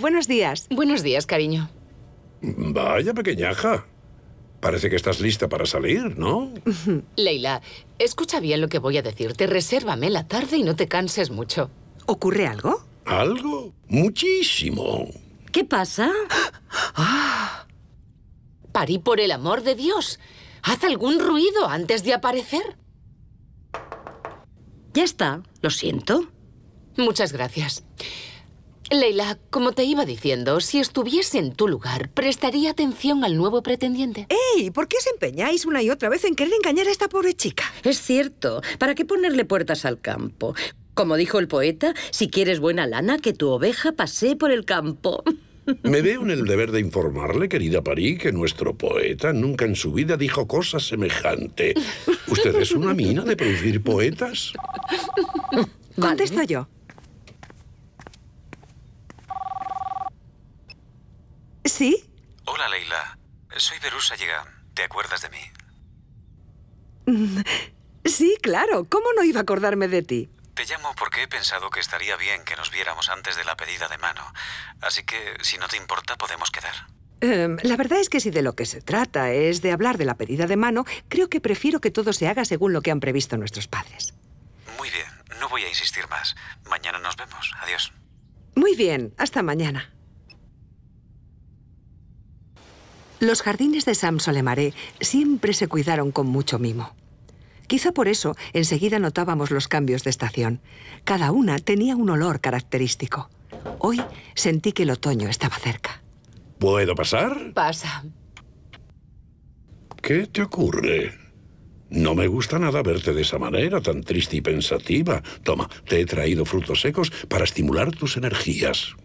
buenos días. Buenos días, cariño. Vaya pequeñaja. Parece que estás lista para salir, ¿no? Leila, escucha bien lo que voy a decirte. Resérvame la tarde y no te canses mucho. ¿Ocurre algo? ¿Algo? Muchísimo. ¿Qué pasa? Ah. Parí, por el amor de Dios. Haz algún ruido antes de aparecer. Ya está. Lo siento. Muchas gracias. Leila, como te iba diciendo, si estuviese en tu lugar, prestaría atención al nuevo pretendiente. ¡Ey! ¿Por qué os empeñáis una y otra vez en querer engañar a esta pobre chica? Es cierto. ¿Para qué ponerle puertas al campo? Como dijo el poeta, si quieres buena lana, que tu oveja pase por el campo. Me veo en el deber de informarle, querida París, que nuestro poeta nunca en su vida dijo cosa semejante. Usted es una mina de producir poetas. Contesto yo. ¿Sí? Hola, Leila. Soy Berusa Llega. ¿Te acuerdas de mí? Mm, sí, claro. ¿Cómo no iba a acordarme de ti? Te llamo porque he pensado que estaría bien que nos viéramos antes de la pedida de mano. Así que, si no te importa, podemos quedar. Em, la verdad es que si de lo que se trata es de hablar de la pedida de mano, creo que prefiero que todo se haga según lo que han previsto nuestros padres. Muy bien, no voy a insistir más. Mañana nos vemos. Adiós. Muy bien, hasta mañana. Los jardines de Solemaré siempre se cuidaron con mucho mimo. Quizá por eso enseguida notábamos los cambios de estación. Cada una tenía un olor característico. Hoy sentí que el otoño estaba cerca. ¿Puedo pasar? Pasa. ¿Qué te ocurre? No me gusta nada verte de esa manera, tan triste y pensativa. Toma, te he traído frutos secos para estimular tus energías.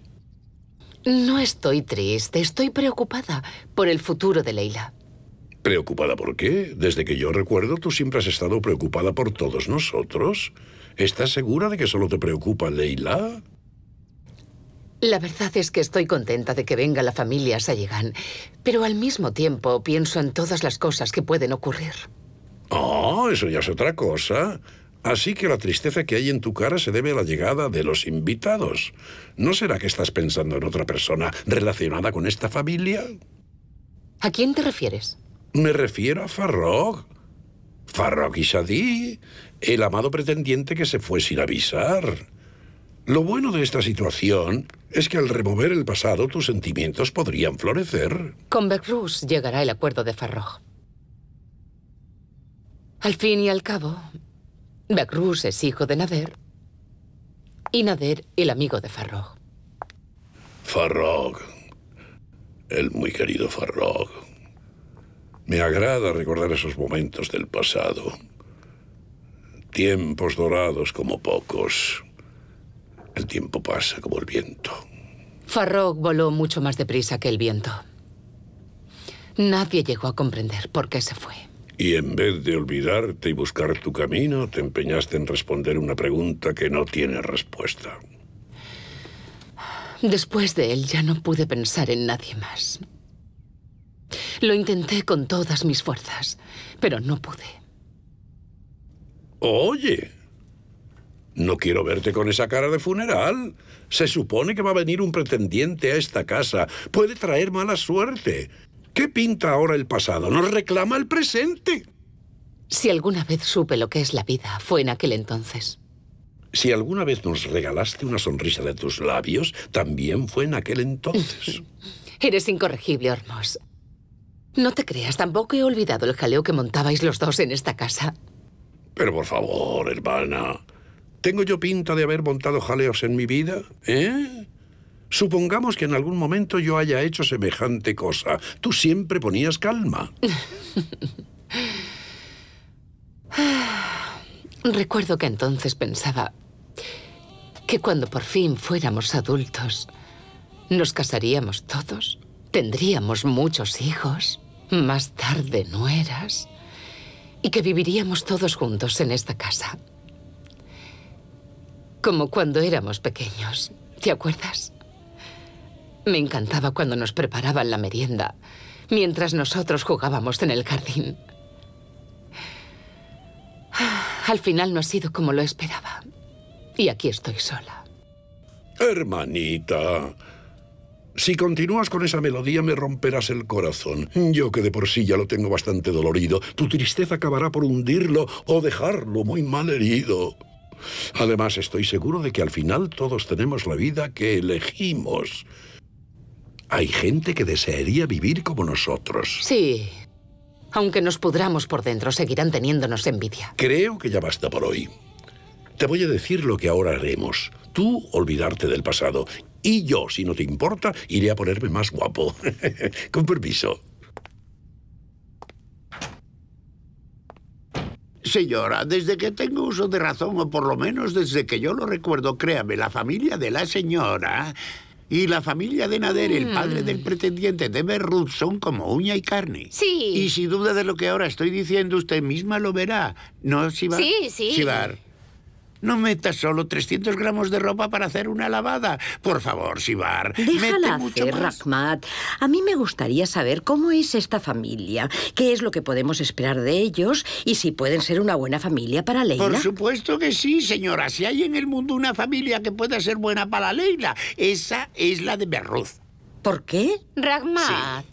No estoy triste, estoy preocupada por el futuro de Leila. ¿Preocupada por qué? Desde que yo recuerdo, tú siempre has estado preocupada por todos nosotros. ¿Estás segura de que solo te preocupa Leila? La verdad es que estoy contenta de que venga la familia Sayegan, pero al mismo tiempo pienso en todas las cosas que pueden ocurrir. Ah, eso ya es otra cosa. Así que la tristeza que hay en tu cara se debe a la llegada de los invitados. ¿No será que estás pensando en otra persona relacionada con esta familia? ¿A quién te refieres? Me refiero a Farrokh. Farrokh y el amado pretendiente que se fue sin avisar. Lo bueno de esta situación es que al remover el pasado tus sentimientos podrían florecer. Con Berrus llegará el acuerdo de Farrokh. Al fin y al cabo, Macruz es hijo de Nader y Nader el amigo de Farrog. Farrog, el muy querido Farrog. Me agrada recordar esos momentos del pasado. Tiempos dorados como pocos. El tiempo pasa como el viento. Farrog voló mucho más deprisa que el viento. Nadie llegó a comprender por qué se fue y en vez de olvidarte y buscar tu camino, te empeñaste en responder una pregunta que no tiene respuesta. Después de él ya no pude pensar en nadie más. Lo intenté con todas mis fuerzas, pero no pude. Oye, no quiero verte con esa cara de funeral. Se supone que va a venir un pretendiente a esta casa. Puede traer mala suerte. ¿Qué pinta ahora el pasado? Nos reclama el presente. Si alguna vez supe lo que es la vida, fue en aquel entonces. Si alguna vez nos regalaste una sonrisa de tus labios, también fue en aquel entonces. Eres incorregible, Hormos. No te creas, tampoco he olvidado el jaleo que montabais los dos en esta casa. Pero por favor, hermana, ¿tengo yo pinta de haber montado jaleos en mi vida? ¿Eh? Supongamos que en algún momento yo haya hecho semejante cosa. Tú siempre ponías calma. Recuerdo que entonces pensaba que cuando por fin fuéramos adultos, nos casaríamos todos, tendríamos muchos hijos, más tarde nueras, y que viviríamos todos juntos en esta casa. Como cuando éramos pequeños, ¿te acuerdas? Me encantaba cuando nos preparaban la merienda, mientras nosotros jugábamos en el jardín. Al final no ha sido como lo esperaba. Y aquí estoy sola. Hermanita, si continúas con esa melodía me romperás el corazón. Yo que de por sí ya lo tengo bastante dolorido, tu tristeza acabará por hundirlo o dejarlo muy mal herido. Además, estoy seguro de que al final todos tenemos la vida que elegimos. Hay gente que desearía vivir como nosotros. Sí. Aunque nos pudramos por dentro, seguirán teniéndonos envidia. Creo que ya basta por hoy. Te voy a decir lo que ahora haremos. Tú olvidarte del pasado. Y yo, si no te importa, iré a ponerme más guapo. Con permiso. Señora, desde que tengo uso de razón, o por lo menos desde que yo lo recuerdo, créame, la familia de la señora y la familia de Nader, el padre del mm. pretendiente de Berruth, son como uña y carne. Sí. Y si duda de lo que ahora estoy diciendo, usted misma lo verá. ¿No, Sibar? Sí, sí. No metas solo 300 gramos de ropa para hacer una lavada. Por favor, Sibar. Déjala mete hacer, Rahmat. A mí me gustaría saber cómo es esta familia, qué es lo que podemos esperar de ellos y si pueden ser una buena familia para Leila. Por supuesto que sí, señora. Si hay en el mundo una familia que pueda ser buena para Leila, esa es la de Berruz. ¿Por qué? Rahmat.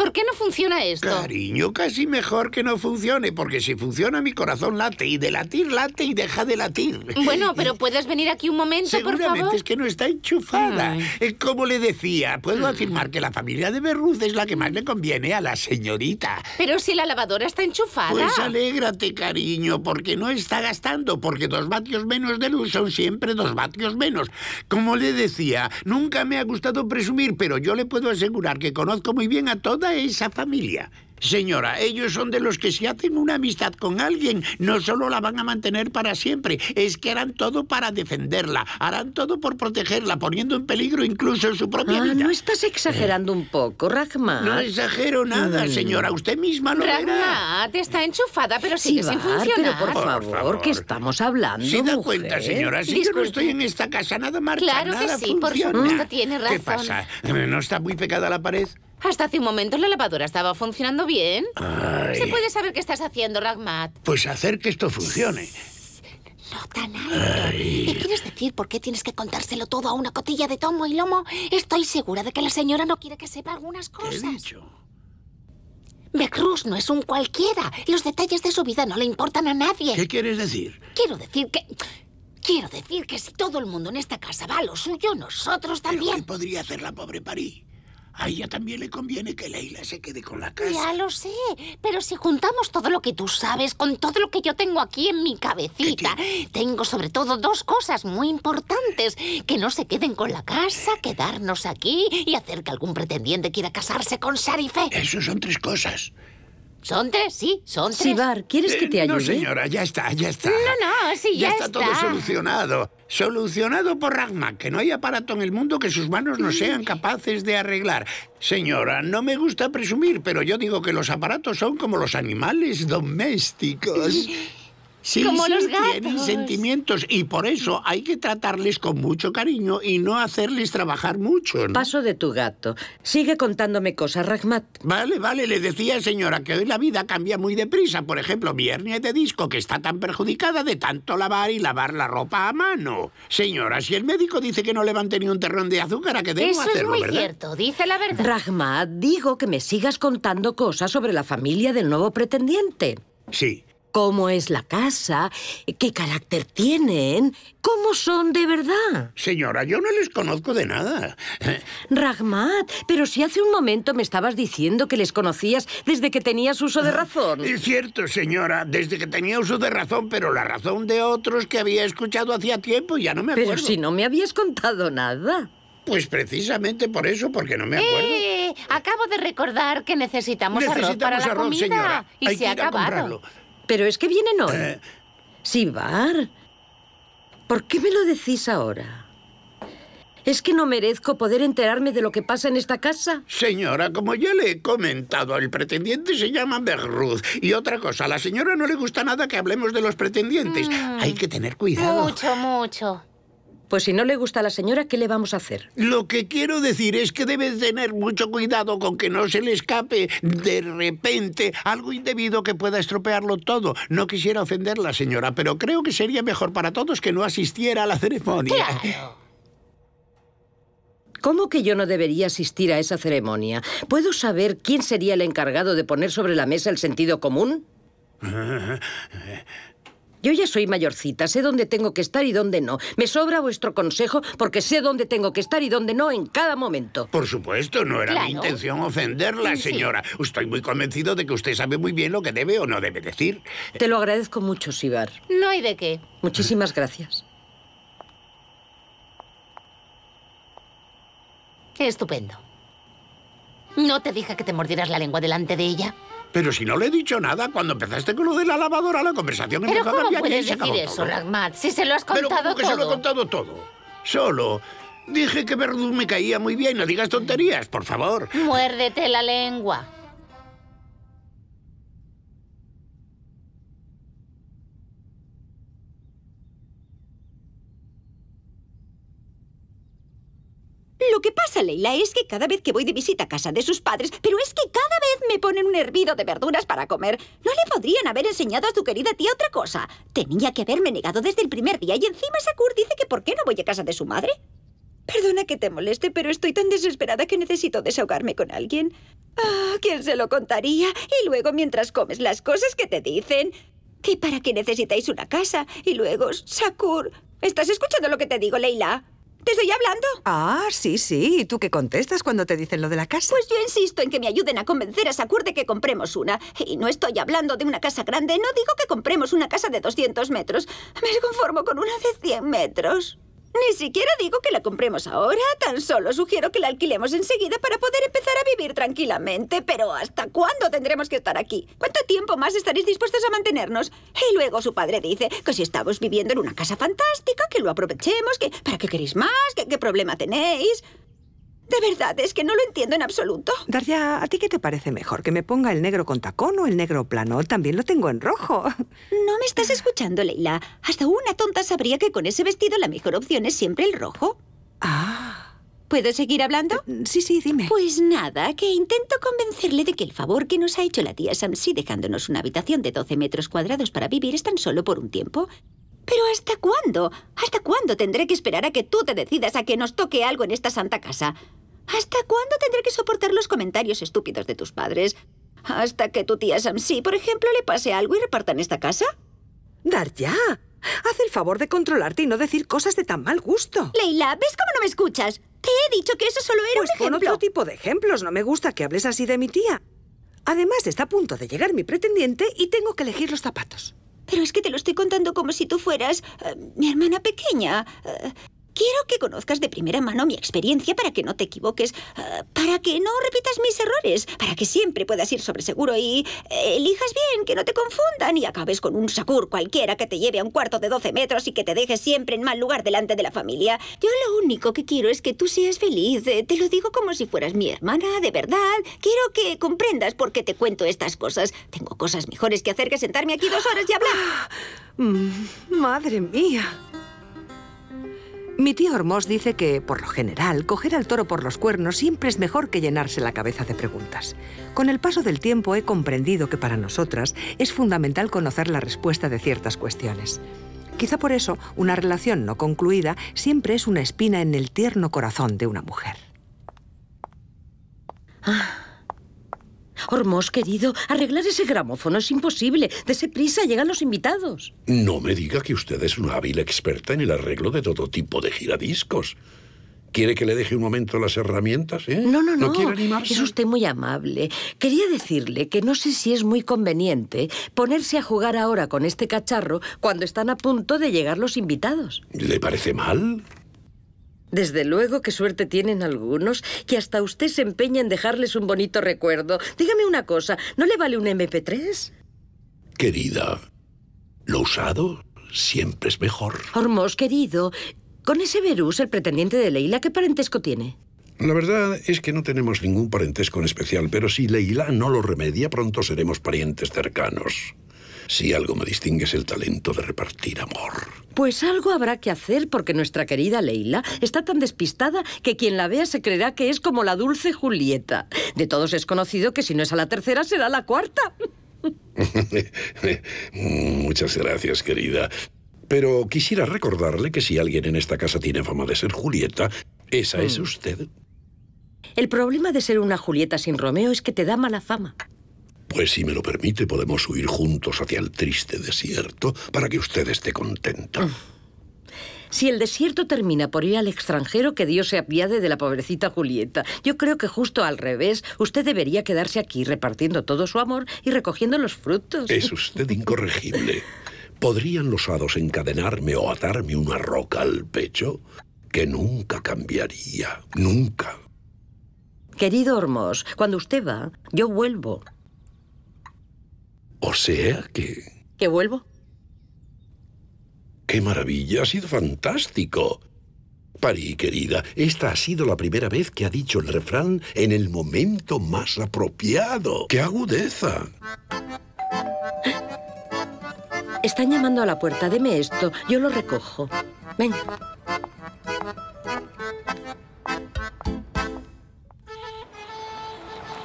¿Por qué no funciona esto? Cariño, casi mejor que no funcione, porque si funciona mi corazón late y de latir late y deja de latir. Bueno, pero puedes venir aquí un momento, por favor. Seguramente es que no está enchufada. Eh, como le decía, puedo mm. afirmar que la familia de Berruz es la que más le conviene a la señorita. Pero si la lavadora está enchufada. Pues alégrate, cariño, porque no está gastando, porque dos vatios menos de luz son siempre dos vatios menos. Como le decía, nunca me ha gustado presumir, pero yo le puedo asegurar que conozco muy bien a todas esa familia. Señora, ellos son de los que si hacen una amistad con alguien, no solo la van a mantener para siempre, es que harán todo para defenderla, harán todo por protegerla, poniendo en peligro incluso su propia ah, vida. No estás exagerando un poco, Rahmat. No exagero nada, señora, usted misma lo Rahmat, está enchufada, pero sigue sin funcionar. Pero por favor, por favor, que estamos hablando, Se da cuenta, señora, si yo no estoy en esta casa, nada marcha, claro que sí, por supuesto, tiene razón. ¿Qué pasa? ¿No está muy pegada la pared? Hasta hace un momento la lavadora estaba funcionando bien. ¿Se puede saber qué estás haciendo, Ragmat? Pues hacer que esto funcione. No tan alto. ¿Qué quieres decir por qué tienes que contárselo todo a una cotilla de tomo y lomo? Estoy segura de que la señora no quiere que sepa algunas cosas. ¿Qué no es un cualquiera. Los detalles de su vida no le importan a nadie. ¿Qué quieres decir? Quiero decir que... Quiero decir que si todo el mundo en esta casa va a lo suyo, nosotros también. ¿Qué podría hacer la pobre París? A ella también le conviene que Leila se quede con la casa. Ya lo sé, pero si juntamos todo lo que tú sabes con todo lo que yo tengo aquí en mi cabecita, tengo sobre todo dos cosas muy importantes, que no se queden con la casa, quedarnos aquí y hacer que algún pretendiente quiera casarse con Sarife. Esas son tres cosas tres, Sí, son tres. Sibar, ¿quieres que te eh, ayude? no, señora, ya está, ya está. No, no, sí, ya, ya está. está. todo solucionado. Solucionado por Ragma, que no hay aparato en el mundo que sus manos no sean capaces de arreglar. Señora, no me gusta presumir, pero yo digo que los aparatos son como los animales domésticos. Sí, Como los tienen sentimientos y por eso hay que tratarles con mucho cariño y no hacerles trabajar mucho. Paso de tu gato. Sigue contándome cosas, Rahmat. Vale, vale, le decía señora que hoy la vida cambia muy deprisa. Por ejemplo, mi hernia de disco que está tan perjudicada de tanto lavar y lavar la ropa a mano. Señora, si el médico dice que no levante ni un terrón de azúcar, ¿a qué debo eso es muy cierto, dice la verdad. Rahmat, digo que me sigas contando cosas sobre la familia del nuevo pretendiente. Sí, cómo es la casa, qué carácter tienen, cómo son de verdad. Señora, yo no les conozco de nada. Ragmat, pero si hace un momento me estabas diciendo que les conocías desde que tenías uso de ah, razón. Es cierto, señora, desde que tenía uso de razón, pero la razón de otros que había escuchado hacía tiempo ya no me acuerdo. Pero si no me habías contado nada. Pues precisamente por eso, porque no me acuerdo. Eh, acabo de recordar que necesitamos, necesitamos arroz para la comida. Señora. Y se acabado. Pero es que vienen hoy. Eh. Sí, Sibar, ¿por qué me lo decís ahora? ¿Es que no merezco poder enterarme de lo que pasa en esta casa? Señora, como ya le he comentado, el pretendiente se llama Berruz. Y otra cosa, a la señora no le gusta nada que hablemos de los pretendientes. Mm. Hay que tener cuidado. Mucho, mucho. Pues si no le gusta a la señora, ¿qué le vamos a hacer? Lo que quiero decir es que debes tener mucho cuidado con que no se le escape de repente algo indebido que pueda estropearlo todo. No quisiera ofenderla, señora, pero creo que sería mejor para todos que no asistiera a la ceremonia. ¿Cómo que yo no debería asistir a esa ceremonia? ¿Puedo saber quién sería el encargado de poner sobre la mesa el sentido común? Yo ya soy mayorcita, sé dónde tengo que estar y dónde no. Me sobra vuestro consejo porque sé dónde tengo que estar y dónde no en cada momento. Por supuesto, no era mi intención ofenderla, señora. Estoy muy convencido de que usted sabe muy bien lo que debe o no debe decir. Te lo agradezco mucho, Sibar. No hay de qué. Muchísimas gracias. Estupendo. ¿No te dije que te mordieras la lengua delante de ella? Pero si no le he dicho nada, cuando empezaste con lo de la lavadora, la conversación empezó a cambiar y se decir eso, Ragmat? Si se lo has contado Pero ¿cómo que se lo he contado todo. Solo dije que Verdú me caía muy bien. No digas tonterías, por favor. Muérdete la lengua. Lo que pasa, Leila, es que cada vez que voy de visita a casa de sus padres, pero es que cada vez me ponen un hervido de verduras para comer. No le podrían haber enseñado a tu querida tía otra cosa. Tenía que haberme negado desde el primer día y encima Sakur dice que ¿por qué no voy a casa de su madre? Perdona que te moleste, pero estoy tan desesperada que necesito desahogarme con alguien. Ah, ¿quién se lo contaría? Y luego mientras comes las cosas que te dicen. ¿Y para qué necesitáis una casa? Y luego, Sakur... ¿Estás escuchando lo que te digo, Leila? ¿Te estoy hablando? Ah, sí, sí. ¿Y ¿Tú qué contestas cuando te dicen lo de la casa? Pues yo insisto en que me ayuden a convencer a Sakur de que compremos una. Y no estoy hablando de una casa grande. No digo que compremos una casa de 200 metros. Me conformo con una de 100 metros. Ni siquiera digo que la compremos ahora, tan solo sugiero que la alquilemos enseguida para poder empezar a vivir tranquilamente. Pero ¿hasta cuándo tendremos que estar aquí? ¿Cuánto tiempo más estaréis dispuestos a mantenernos? Y luego su padre dice que si estamos viviendo en una casa fantástica, que lo aprovechemos, que ¿para qué queréis más? ¿Qué, problema tenéis? De verdad, es que no lo entiendo en absoluto. Daria, ¿a ti qué te parece mejor? ¿Que me ponga el negro con tacón o el negro plano? También lo tengo en rojo. No me estás escuchando, Leila. Hasta una tonta sabría que con ese vestido la mejor opción es siempre el rojo. Ah. ¿Puedo seguir hablando? Eh, sí, sí, dime. Pues nada, que intento convencerle de que el favor que nos ha hecho la tía Samsi dejándonos una habitación de 12 metros cuadrados para vivir es tan solo por un tiempo. ¿Pero hasta cuándo? ¿Hasta cuándo tendré que esperar a que tú te decidas a que nos toque algo en esta santa casa? ¿Hasta cuándo tendré que soportar los comentarios estúpidos de tus padres? ¿Hasta que tu tía Samsi, por ejemplo, le pase algo y repartan esta casa? ¡Dar ya! Haz el favor de controlarte y no decir cosas de tan mal gusto. Leila, ¿ves cómo no me escuchas? Te he dicho que eso solo era pues un ejemplo. Pues otro tipo de ejemplos. No me gusta que hables así de mi tía. Además, está a punto de llegar mi pretendiente y tengo que elegir los zapatos. Pero es que te lo estoy contando como si tú fueras eh, mi hermana pequeña. Eh, Quiero que conozcas de primera mano mi experiencia para que no te equivoques, ah, para que no repitas mis errores, para que siempre puedas ir sobre seguro y eh, elijas bien, que no te confundan y acabes con un Sakur cualquiera que te lleve a un cuarto de 12 metros y que te deje siempre en mal lugar delante de la familia. Yo lo único que quiero es que tú seas feliz. Eh, te lo digo como si fueras mi hermana, de verdad. Quiero que comprendas por qué te cuento estas cosas. Tengo cosas mejores que hacer que sentarme aquí dos horas y hablar. Mm, madre mía. Mi tío Hormoz dice que, por lo general, coger al toro por los cuernos siempre es mejor que llenarse la cabeza de preguntas. Con el paso del tiempo he comprendido que para nosotras es fundamental conocer la respuesta de ciertas cuestiones. Quizá por eso una relación no concluida siempre es una espina en el tierno corazón de una mujer. Ah. Hormos, querido, arreglar ese gramófono es imposible. Dese prisa, llegan los invitados. No me diga que usted es una hábil experta en el arreglo de todo tipo de giradiscos. ¿Quiere que le deje un momento las herramientas? Eh? No, no, no. Es usted muy amable. Quería decirle que no sé si es muy conveniente ponerse a jugar ahora con este cacharro cuando están a punto de llegar los invitados. ¿Le parece mal? Desde luego, qué suerte tienen algunos que hasta usted se empeña en dejarles un bonito recuerdo. Dígame una cosa, ¿no le vale un MP3? Querida, lo usado siempre es mejor. Hormos, querido, con ese Verus, el pretendiente de Leila, ¿qué parentesco tiene? La verdad es que no tenemos ningún parentesco en especial, pero si Leila no lo remedia, pronto seremos parientes cercanos. Si algo me distingue es el talento de repartir amor. Pues algo habrá que hacer porque nuestra querida Leila está tan despistada que quien la vea se creerá que es como la dulce Julieta. De todos es conocido que si no es a la tercera será la cuarta. Muchas gracias, querida. Pero quisiera recordarle que si alguien en esta casa tiene fama de ser Julieta, esa es mm. usted. El problema de ser una Julieta sin Romeo es que te da mala fama. Pues si me lo permite, podemos huir juntos hacia el triste desierto para que usted esté contenta. Mm. Si el desierto termina por ir al extranjero, que Dios se apiade de la pobrecita Julieta. Yo creo que justo al revés, usted debería quedarse aquí repartiendo todo su amor y recogiendo los frutos. Es usted incorregible. ¿Podrían los hados encadenarme o atarme una roca al pecho? Que nunca cambiaría, nunca. Querido Hormos, cuando usted va, yo vuelvo. O sea que... ¿Que vuelvo? ¡Qué maravilla! Ha sido fantástico. Pari, querida, esta ha sido la primera vez que ha dicho el refrán en el momento más apropiado. ¡Qué agudeza! Están llamando a la puerta. Deme esto. Yo lo recojo. Ven.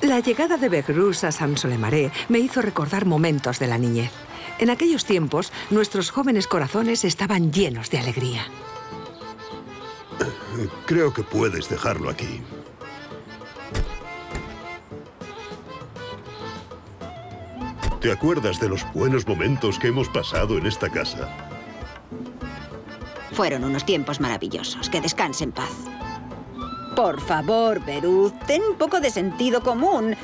La llegada de Begrus a Saint-Solemaré me hizo recordar momentos de la niñez. En aquellos tiempos, nuestros jóvenes corazones estaban llenos de alegría. Creo que puedes dejarlo aquí. ¿Te acuerdas de los buenos momentos que hemos pasado en esta casa? Fueron unos tiempos maravillosos. Que descanse en paz. Por favor, Perú, ten un poco de sentido común.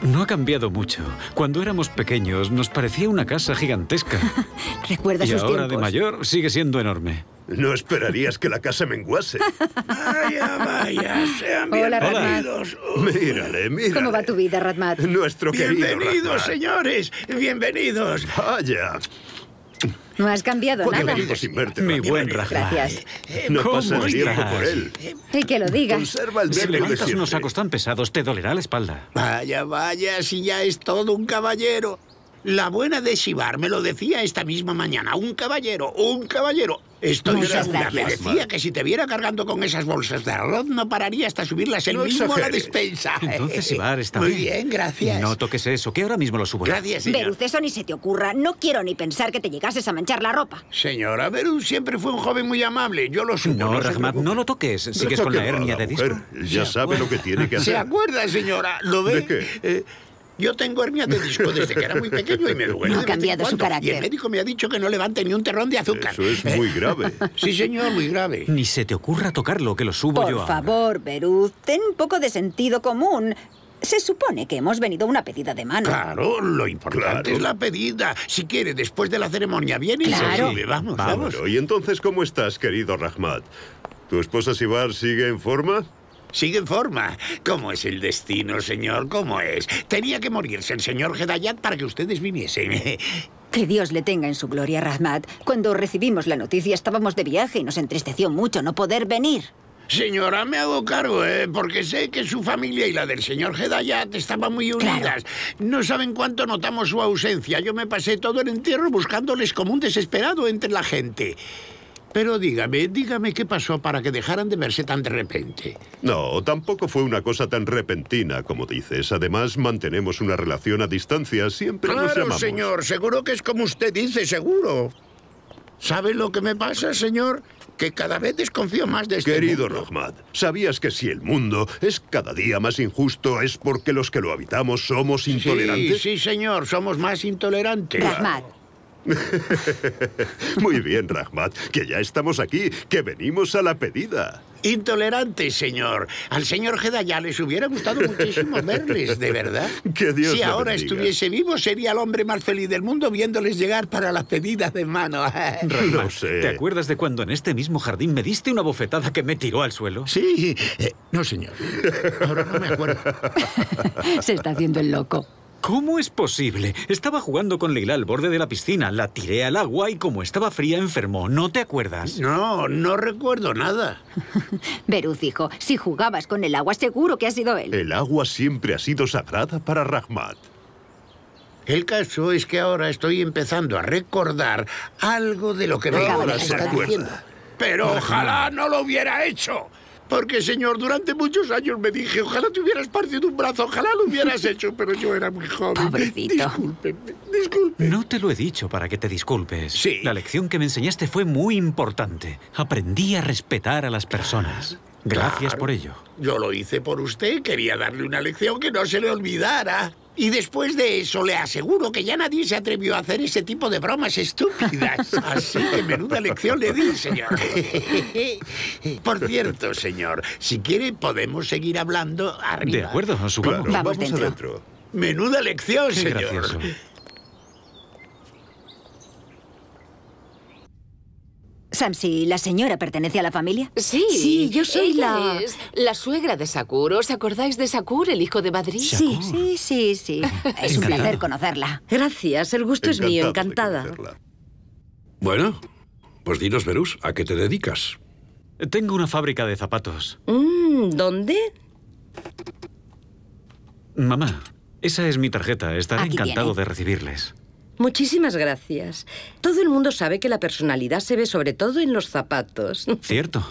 No ha cambiado mucho. Cuando éramos pequeños nos parecía una casa gigantesca. Recuerda y ahora de mayor sigue siendo enorme. No esperarías que la casa menguase. vaya, vaya, sean Hola, bienvenidos. Hola. Mírale, mírale. ¿Cómo va tu vida, Ratmat? Nuestro querido querido Bienvenidos, señores. Bienvenidos. Vaya. No has cambiado nada. Mi buen Rajlai. Gracias. ¿Cómo estás? él. Y que lo diga. si levantas unos sacos tan pesados, te dolerá la espalda. Vaya, vaya, si ya es todo un caballero. La buena de Shibar me lo decía esta misma mañana. Un caballero, un caballero. Estoy segura, me decía que si te viera cargando con esas bolsas de arroz no pararía hasta subirlas él mismo a la despensa. Entonces Ibar está Muy bien, gracias. No toques eso, que ahora mismo lo subo. Gracias, señor. Beruz, eso ni se te ocurra. No quiero ni pensar que te llegases a manchar la ropa. Señora, Beruz siempre fue un joven muy amable. Yo lo subo. No, Rahmat, no lo toques. Sigues con la hernia de disco. Ya, ya sabe lo que tiene que hacer. ¿Se acuerda, señora? ¿Lo ve? Eh, yo tengo hernia de disco desde que era muy pequeño y me duele. No ha cambiado su carácter. Y el médico me ha dicho que no levante ni un terrón de azúcar. Eso es muy grave. Sí, señor, muy grave. Ni se te ocurra tocarlo, que lo subo yo yo. Por favor, Beruz, ten un poco de sentido común. Se supone que hemos venido a una pedida de mano. Claro, lo importante es la pedida. Si quiere, después de la ceremonia viene y se Vamos, vamos. ¿Y entonces cómo estás, querido Rahmat? ¿Tu esposa Sibar sigue en forma? Sigue en forma. ¿Cómo es el destino, señor? ¿Cómo es? Tenía que morirse el señor Hedayat para que ustedes viniesen. Que Dios le tenga en su gloria, Rahmat. Cuando recibimos la noticia estábamos de viaje y nos entristeció mucho no poder venir. Señora, me hago cargo, ¿eh? porque sé que su familia y la del señor Hedayat estaban muy unidas. No saben cuánto notamos su ausencia. Yo me pasé todo el entierro buscándoles como un desesperado entre la gente. Pero dígame, dígame qué pasó para que dejaran de verse tan de repente. No, tampoco fue una cosa tan repentina como dices. Además, mantenemos una relación a distancia, siempre claro, señor, seguro que es como usted dice, seguro. ¿Sabe lo que me pasa, señor? Que cada vez desconfío más de este Querido ¿sabías que si el mundo es cada día más injusto es porque los que lo habitamos somos intolerantes? Sí, sí, señor, somos más intolerantes. Rahmat, Muy bien, Rahmat, que ya estamos aquí, que venimos a la pedida. Intolerante, señor. Al señor Hedaya les hubiera gustado muchísimo verles, de verdad. Que Dios Si ahora estuviese vivo, sería el hombre más feliz del mundo viéndoles llegar para la pedida de mano. sé. ¿te acuerdas de cuando en este mismo jardín me diste una bofetada que me tiró al suelo? Sí. Eh, no, señor. Ahora no me acuerdo. Se está haciendo el loco. ¿Cómo es posible? Estaba jugando con Leila al borde de la piscina, la tiré al agua y como estaba fría enfermó. ¿No te acuerdas? No, no recuerdo nada. Beruz, dijo: si jugabas con el agua seguro que ha sido él. El agua siempre ha sido sagrada para Rahmat. El caso es que ahora estoy empezando a recordar algo de lo que me ahora se acuerda. Pero ojalá no lo hubiera hecho. Porque, señor, durante muchos años me dije, ojalá te hubieras partido un brazo, ojalá lo hubieras hecho, pero yo era muy joven. Pobrecito. Discúlpeme, No te lo he dicho para que te disculpes. Sí. La lección que me enseñaste fue muy importante. Aprendí a respetar a las personas. Gracias por ello. Yo lo hice por usted, quería darle una lección que no se le olvidara. Y después de eso le aseguro que ya nadie se atrevió a hacer ese tipo de bromas estúpidas. Así que menuda lección le di, señor. Por cierto, señor, si quiere podemos seguir hablando arriba. De acuerdo, vamos, adentro. Menuda lección, señor. ¿si ¿la señora pertenece a la familia? Sí. Sí, yo soy la... la suegra de Sakur. ¿Os acordáis de Sakur, el hijo de Madrid? Sí, sí, sí, sí. Es un placer conocerla. Gracias, el gusto es mío, encantada. Bueno, pues dinos, Verus, ¿a qué te dedicas? Tengo una fábrica de zapatos. Mm, ¿Dónde? Mamá, esa es mi tarjeta. Estaré encantado de recibirles. Muchísimas gracias. Todo el mundo sabe que la personalidad se ve sobre todo en los zapatos. Cierto.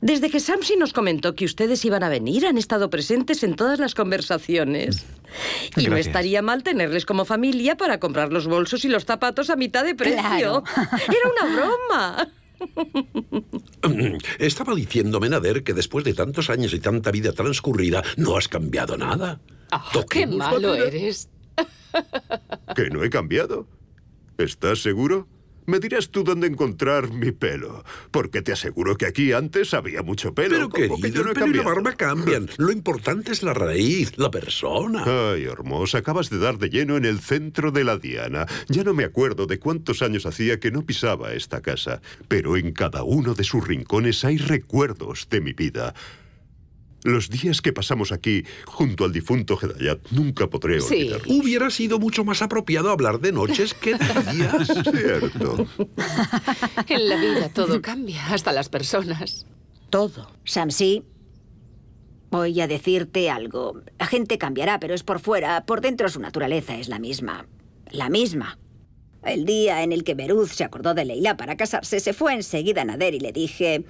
Desde que Samsi nos comentó que ustedes iban a venir, han estado presentes en todas las conversaciones. Y no estaría mal tenerles como familia para comprar los bolsos y los zapatos a mitad de precio. Era una broma. Estaba diciéndome, Nader, que después de tantos años y tanta vida transcurrida, no has cambiado nada. Ah, ¡Qué malo eres! ¿Que no he cambiado? ¿Estás seguro? Me dirás tú dónde encontrar mi pelo, porque te aseguro que aquí antes había mucho pelo. Pero que yo el pelo y la barba cambian. Lo importante es la raíz, la persona. Ay, hermosa, acabas de dar de lleno en el centro de la diana. Ya no me acuerdo de cuántos años hacía que no pisaba esta casa, pero en cada uno de sus rincones hay recuerdos de mi vida. Los días que pasamos aquí junto al difunto Hedayat nunca podré olvidar. Hubiera sido mucho más apropiado hablar de noches que de días. Cierto. en la vida todo cambia, hasta las personas. Todo. Samsi, voy a decirte algo. La gente cambiará, pero es por fuera. Por dentro su naturaleza es la misma. La misma. El día en el que Beruz se acordó de Leila para casarse, se fue enseguida a Nader y le dije...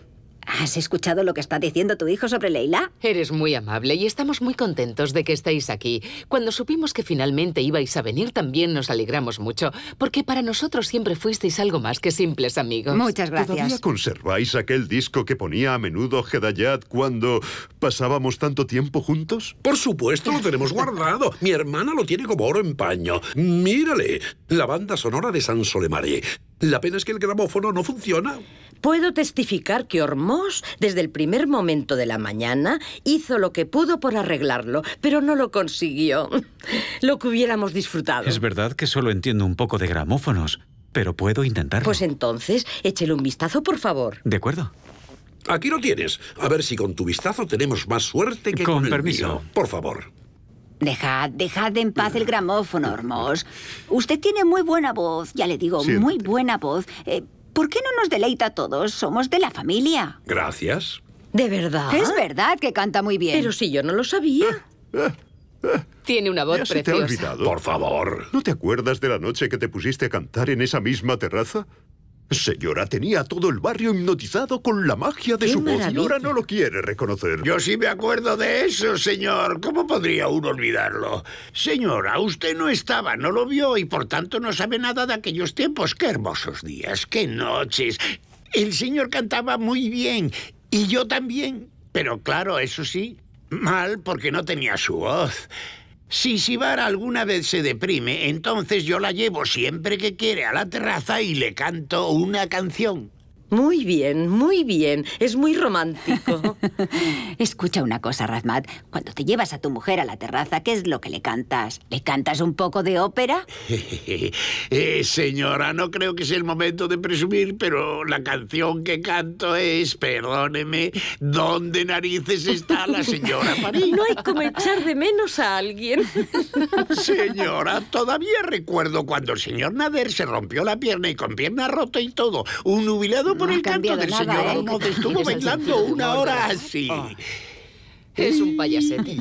¿Has escuchado lo que está diciendo tu hijo sobre Leila? Eres muy amable y estamos muy contentos de que estéis aquí. Cuando supimos que finalmente ibais a venir también nos alegramos mucho, porque para nosotros siempre fuisteis algo más que simples amigos. Muchas gracias. ¿Todavía conserváis aquel disco que ponía a menudo Hedayat cuando pasábamos tanto tiempo juntos? Por supuesto, lo tenemos guardado. Mi hermana lo tiene como oro en paño. Mírale, la banda sonora de San Solemare. La pena es que el gramófono no funciona. Puedo testificar que Hormos, desde el primer momento de la mañana, hizo lo que pudo por arreglarlo, pero no lo consiguió. Lo que hubiéramos disfrutado. Es verdad que solo entiendo un poco de gramófonos, pero puedo intentarlo. Pues entonces, échele un vistazo, por favor. De acuerdo. Aquí lo tienes. A ver si con tu vistazo tenemos más suerte que con, con permiso. Por favor. Dejad, dejad en paz el gramófono, Hormos. Usted tiene muy buena voz, ya le digo, muy buena voz. Eh, ¿Por qué no nos deleita a todos? Somos de la familia. Gracias. ¿De verdad? Es verdad que canta muy bien. Pero si yo no lo sabía. Tiene una voz preciosa. Por favor. ¿No te acuerdas de la noche que te pusiste a cantar en esa misma terraza? Señora, tenía todo el barrio hipnotizado con la magia de su voz Señora no lo quiere reconocer. Yo sí me acuerdo de eso, señor. ¿Cómo podría uno olvidarlo? Señora, usted no estaba, no lo vio y por tanto no sabe nada de aquellos tiempos. Qué hermosos días, qué noches. El señor cantaba muy bien y yo también. Pero claro, eso sí, mal porque no tenía su voz. Si Sibara alguna vez se deprime, entonces yo la llevo siempre que quiere a la terraza y le canto una canción. Muy bien, muy bien. Es muy romántico. Escucha una cosa, Razmat. Cuando te llevas a tu mujer a la terraza, ¿qué es lo que le cantas? ¿Le cantas un poco de ópera? eh, señora, no creo que sea el momento de presumir, pero la canción que canto es, perdóneme, ¿dónde narices está la señora París? No hay como echar de menos a alguien. señora, todavía recuerdo cuando el señor Nader se rompió la pierna y con pierna rota y todo, un jubilado por el canto del señor ¿eh? estuvo bailando una hora así. Ah. Es un payasete.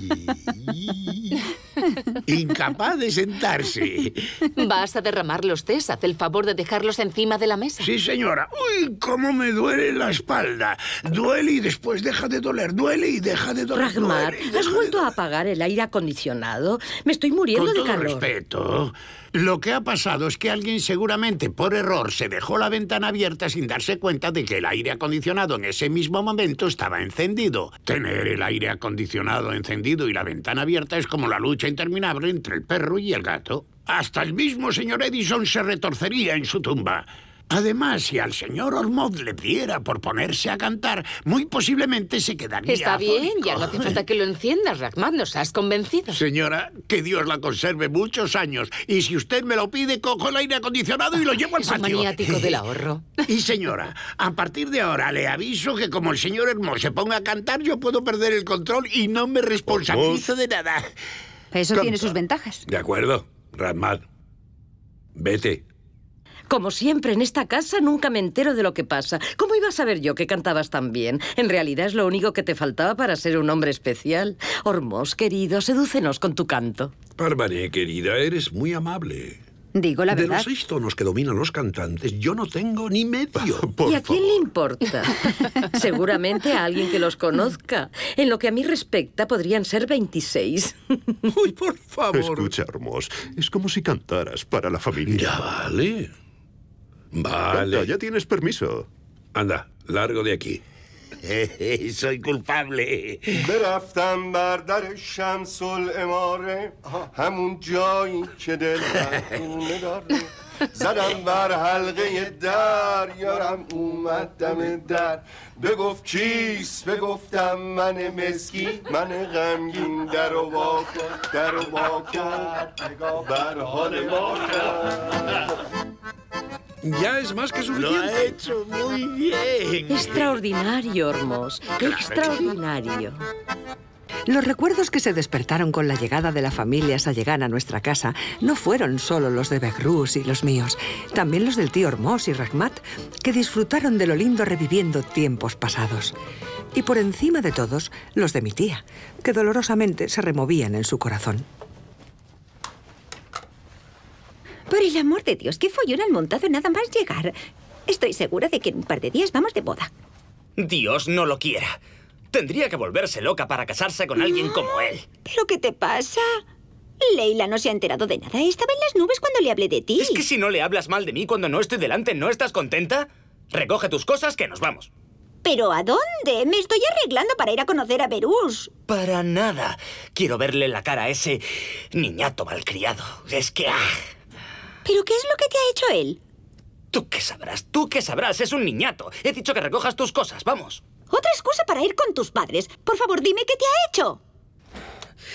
Incapaz de sentarse. ¿Vas a derramar los tés? Haz el favor de dejarlos encima de la mesa. Sí, señora. ¡Uy, cómo me duele la espalda! Duele y después deja de doler. Duele y deja de doler. Ragmar, ¿has vuelto a apagar el aire acondicionado? Me estoy muriendo de todo respeto... Lo que ha pasado es que alguien seguramente por error se dejó la ventana abierta sin darse cuenta de que el aire acondicionado en ese mismo momento estaba encendido. Tener el aire acondicionado encendido y la ventana abierta es como la lucha interminable entre el perro y el gato. Hasta el mismo señor Edison se retorcería en su tumba. Además, si al señor Ormod le diera por ponerse a cantar, muy posiblemente se quedaría. Está bien, ya no hace falta que lo enciendas, Ragmad, nos has convencido. Señora, que Dios la conserve muchos años. Y si usted me lo pide, cojo el aire acondicionado y lo llevo al patio. Es maniático del ahorro. Y señora, a partir de ahora le aviso que como el señor Ormod se ponga a cantar, yo puedo perder el control y no me responsabilizo de nada. Eso tiene sus ventajas. De acuerdo, Ragmad. Vete. Como siempre, en esta casa nunca me entero de lo que pasa. ¿Cómo iba a saber yo que cantabas tan bien? En realidad es lo único que te faltaba para ser un hombre especial. Hormos, querido, sedúcenos con tu canto. Parmané, querida, eres muy amable. Digo la verdad. De los seis tonos que dominan los cantantes, yo no tengo ni medio. ¿Y a quién le importa? Seguramente a alguien que los conozca. En lo que a mí respecta, podrían ser 26. Uy, por favor. Escucha, Hermos, es como si cantaras para la familia. Ya vale. Vale. Tonto, ya tienes permiso. Anda, largo de aquí. Soy culpable. برفتم بر در شمس الاماره همون جایی که دل خونه داره زدم بر حلقه در یارم اومد دم در بگفت کیس بگفتم من مسکی من غمگین در و با در و با نگاه بر حال ما Ya es más que suficiente. Lo ha hecho muy bien. Extraordinario, Hormos. Extraordinario. Los recuerdos que se despertaron con la llegada de la familia Sayegán a nuestra casa no fueron solo los de Begrus y los míos, también los del tío Hormos y Ragmat, que disfrutaron de lo lindo reviviendo tiempos pasados. Y por encima de todos, los de mi tía, que dolorosamente se removían en su corazón. Por el amor de Dios, qué follón al montado nada más llegar. Estoy segura de que en un par de días vamos de boda. Dios no lo quiera. Tendría que volverse loca para casarse con alguien como ah, él. ¿Pero qué te pasa? Leila no se ha enterado de nada. Estaba en las nubes cuando le hablé de ti. ¿Es que si no le hablas mal de mí cuando no estoy delante, no estás contenta? Recoge tus cosas que nos vamos. ¿Pero a dónde? Me estoy arreglando para ir a conocer a Berús. Para nada. Quiero verle la cara a ese niñato malcriado. Es que... Ah, ¿Pero qué es lo que te ha hecho él? Tú qué sabrás, tú qué sabrás. Es un niñato. He dicho que recojas tus cosas, vamos. Otra excusa para ir con tus padres. Por favor, dime qué te ha hecho.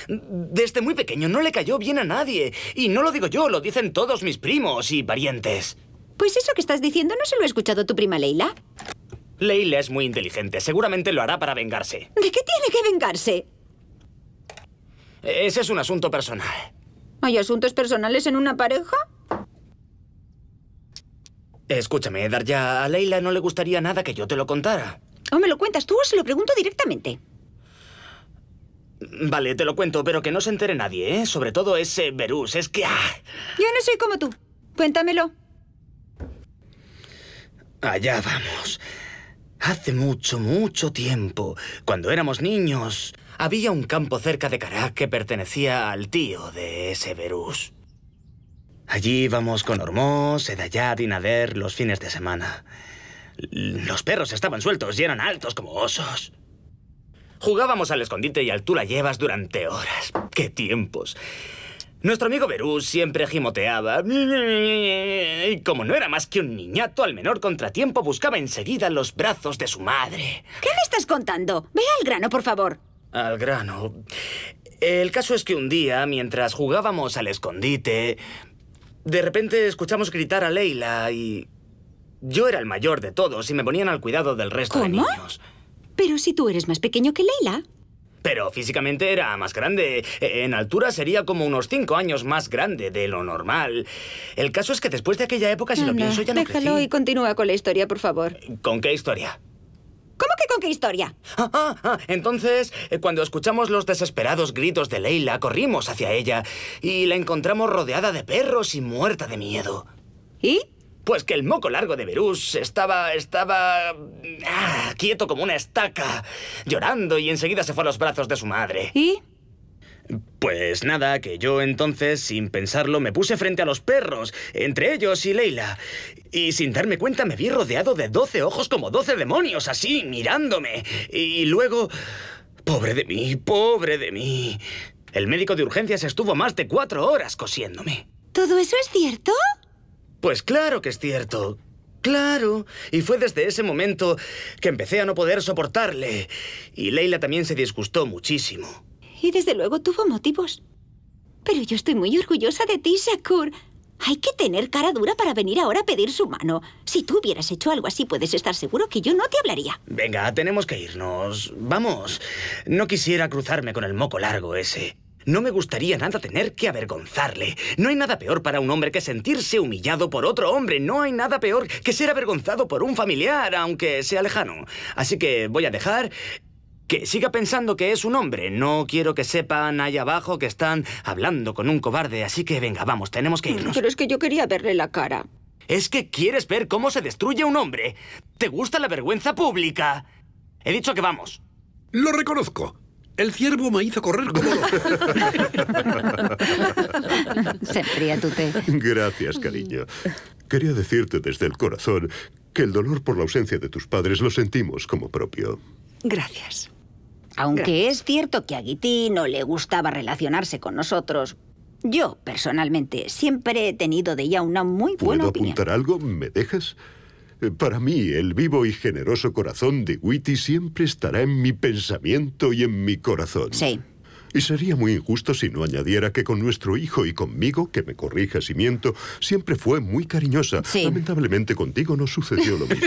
Desde muy pequeño no le cayó bien a nadie. Y no lo digo yo, lo dicen todos mis primos y parientes. Pues eso que estás diciendo no se lo ha escuchado tu prima Leila. Leila es muy inteligente. Seguramente lo hará para vengarse. ¿De qué tiene que vengarse? Ese es un asunto personal. ¿Hay asuntos personales en una pareja? Escúchame, Darja, a Leila no le gustaría nada que yo te lo contara. O oh, me lo cuentas tú o se lo pregunto directamente. Vale, te lo cuento, pero que no se entere nadie, ¿eh? Sobre todo ese Verus, es que... Ah. Yo no soy como tú. Cuéntamelo. Allá vamos. Hace mucho, mucho tiempo, cuando éramos niños, había un campo cerca de Karak que pertenecía al tío de ese Verus. Allí íbamos con Hormoz, Sedayat y Nader los fines de semana. Los perros estaban sueltos y eran altos como osos. Jugábamos al escondite y al tú la llevas durante horas. ¡Qué tiempos! Nuestro amigo Berú siempre gimoteaba. Y como no era más que un niñato, al menor contratiempo buscaba enseguida los brazos de su madre. ¿Qué me estás contando? Ve al grano, por favor. Al grano. El caso es que un día, mientras jugábamos al escondite, de repente escuchamos gritar a Leila y... Yo era el mayor de todos y me ponían al cuidado del resto de niños. Pero si tú eres más pequeño que Leila. Pero físicamente era más grande. E, en altura sería como unos cinco años más grande de lo normal. El caso es que después de aquella época, si lo pienso, ya no Déjalo y continúa con la historia, por favor. ¿Con qué historia? ¿Cómo que con qué historia? Ah, ah, ah. Entonces, eh, cuando escuchamos los desesperados gritos de Leila, corrimos hacia ella y la encontramos rodeada de perros y muerta de miedo. ¿Y? Pues que el moco largo de Verús estaba. estaba. Ah, quieto como una estaca, llorando y enseguida se fue a los brazos de su madre. ¿Y? Pues nada, que yo entonces, sin pensarlo, me puse frente a los perros, entre ellos y Leila. Y sin darme cuenta me vi rodeado de doce ojos como doce demonios, así, mirándome. Y luego... Pobre de mí, pobre de mí. El médico de urgencias estuvo más de cuatro horas cosiéndome. ¿Todo eso es cierto? Pues claro que es cierto. Claro. Y fue desde ese momento que empecé a no poder soportarle. Y Leila también se disgustó muchísimo y desde luego tuvo motivos. Pero yo estoy muy orgullosa de ti, Shakur. Hay que tener cara dura para venir ahora a pedir su mano. Si tú hubieras hecho algo así, puedes estar seguro que yo no te hablaría. Venga, tenemos que irnos. Vamos. No quisiera cruzarme con el moco largo ese. No me gustaría nada tener que avergonzarle. No hay nada peor para un hombre que sentirse humillado por otro hombre. No hay nada peor que ser avergonzado por un familiar, aunque sea lejano. Así que voy a dejar que siga pensando que es un hombre. No quiero que sepan ahí abajo que están hablando con un cobarde, así que venga, vamos, tenemos que irnos. Pero es que yo quería verle la cara. Es que quieres ver cómo se destruye un hombre. ¿Te gusta la vergüenza pública? He dicho que vamos. Lo reconozco. El ciervo me hizo correr como... se fría tu té. Gracias, cariño. Quería decirte desde el corazón que el dolor por la ausencia de tus padres lo sentimos como propio. Gracias. Aunque es cierto que a Guiti no le gustaba relacionarse con nosotros, yo personalmente siempre he tenido de ella una muy buena opinión. ¿Puedo apuntar algo? ¿Me dejas? Eh, para mí, el vivo y generoso corazón de Witty siempre estará en mi pensamiento y en mi corazón. Sí, y sería muy injusto si no añadiera que con nuestro hijo y conmigo, que me corrija si miento, siempre fue muy cariñosa. Lamentablemente contigo no sucedió lo mismo.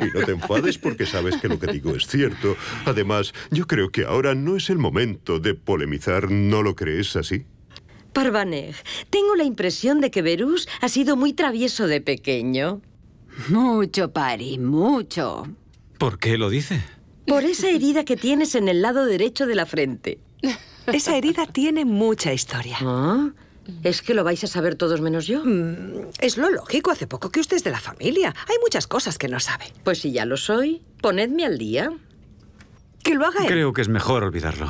y no te enfades porque sabes que lo que digo es cierto. Además, yo creo que ahora no es el momento de polemizar, ¿no lo crees así? Parvanej, tengo la impresión de que Verus ha sido muy travieso de pequeño. Mucho, Pari, mucho. ¿Por qué lo dice? Por esa herida que tienes en el lado derecho de la frente. Esa herida tiene mucha historia. Ah, ¿Es que lo vais a saber todos menos yo? Mm, es lo lógico. Hace poco que usted es de la familia. Hay muchas cosas que no sabe. Pues si ya lo soy, ponedme al día. Que lo haga él. Creo que es mejor olvidarlo.